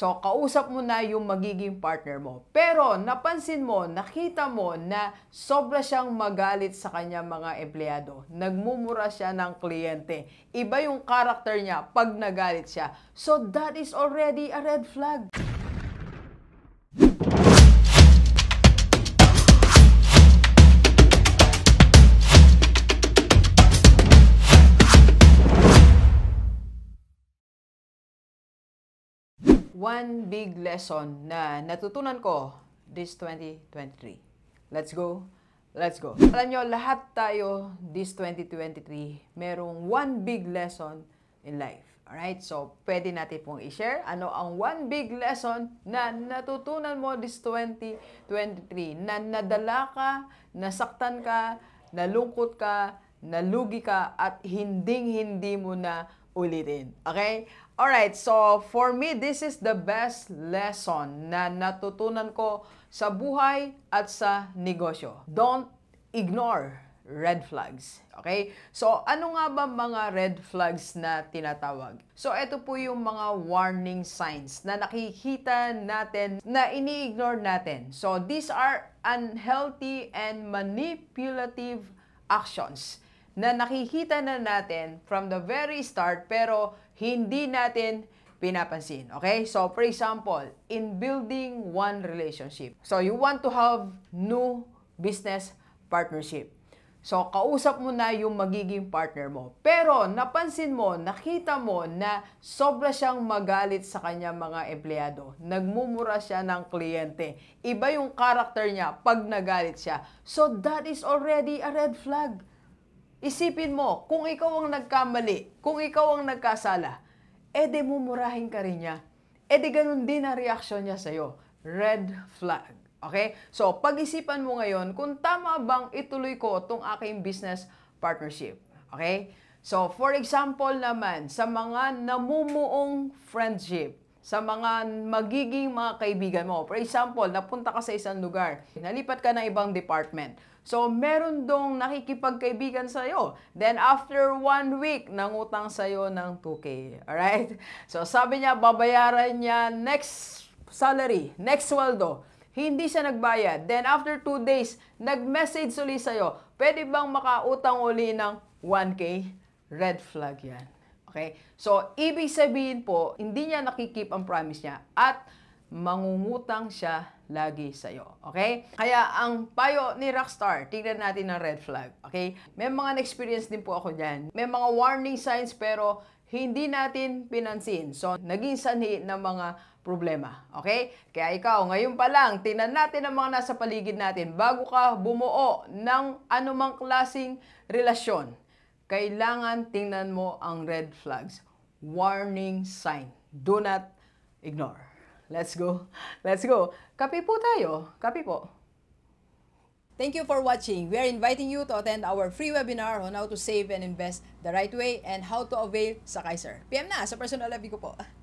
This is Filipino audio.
So, kausap mo na yung magiging partner mo. Pero, napansin mo, nakita mo na sobra siyang magalit sa kanya mga empleyado. Nagmumura siya ng kliyente. Iba yung karakter niya pag nagalit siya. So, that is already a red flag. one big lesson na natutunan ko this 2023. Let's go! Let's go! Alam nyo, lahat tayo this 2023, merong one big lesson in life. Alright, so pwede natin pong i-share ano ang one big lesson na natutunan mo this 2023 na nadala ka, nasaktan ka, nalungkot ka, nalugi ka at hinding-hindi mo na ulitin. Okay? Alright, so for me, this is the best lesson na natutunan ko sa buhay at sa negosyo. Don't ignore red flags. Okay? So, ano nga ba mga red flags na tinatawag? So, ito po yung mga warning signs na nakikita natin, na ini-ignore natin. So, these are unhealthy and manipulative actions na nakikita na natin from the very start pero hindi natin pinapansin. Okay? So, for example, in building one relationship. So, you want to have new business partnership. So, kausap mo na yung magiging partner mo. Pero, napansin mo, nakita mo na sobra siyang magalit sa kanya mga empleyado. Nagmumura siya ng kliyente. Iba yung karakter niya pag nagalit siya. So, that is already a red flag Isipin mo, kung ikaw ang nagkamali, kung ikaw ang nagkasala, edi mumurahin ka rin niya. Edi ganun din ang reaksyon niya sa'yo. Red flag. Okay? So, pag-isipan mo ngayon kung tama bang ituloy ko itong aking business partnership. Okay? So, for example naman, sa mga namumuong friendship, sa mga magiging mga kaibigan mo. For example, napunta ka sa isang lugar, nalipat ka ng ibang department. So, meron dong nakikipagkaibigan sa'yo. Then, after one week, nangutang sa'yo ng 2K. Alright? So, sabi niya, babayaran niya next salary, next sweldo. Hindi siya nagbayad. Then, after two days, nag-message uli sa'yo. Pwede bang makautang uli ng 1K? Red flag yan. Okay? So, ibig sabihin po, hindi niya nakikip ang promise niya at mangungutang siya lagi sa iyo. Okay? Kaya ang payo ni Rockstar, tingnan natin ang red flag. Okay? May mga na-experience din po ako diyan. May mga warning signs pero hindi natin pinansin. So, naging sanhi ng mga problema. Okay? Kaya ikaw, ngayon pa lang, tingnan natin ang mga nasa paligid natin bago ka bumuo ng anumang klasing relasyon kailangan tingnan mo ang red flags. Warning sign. Do not ignore. Let's go. Let's go. Kapi po tayo. Kapi po. Thank you for watching. We are inviting you to attend our free webinar on how to save and invest the right way and how to avail sa Kaiser. PM na sa personal lobby ko po.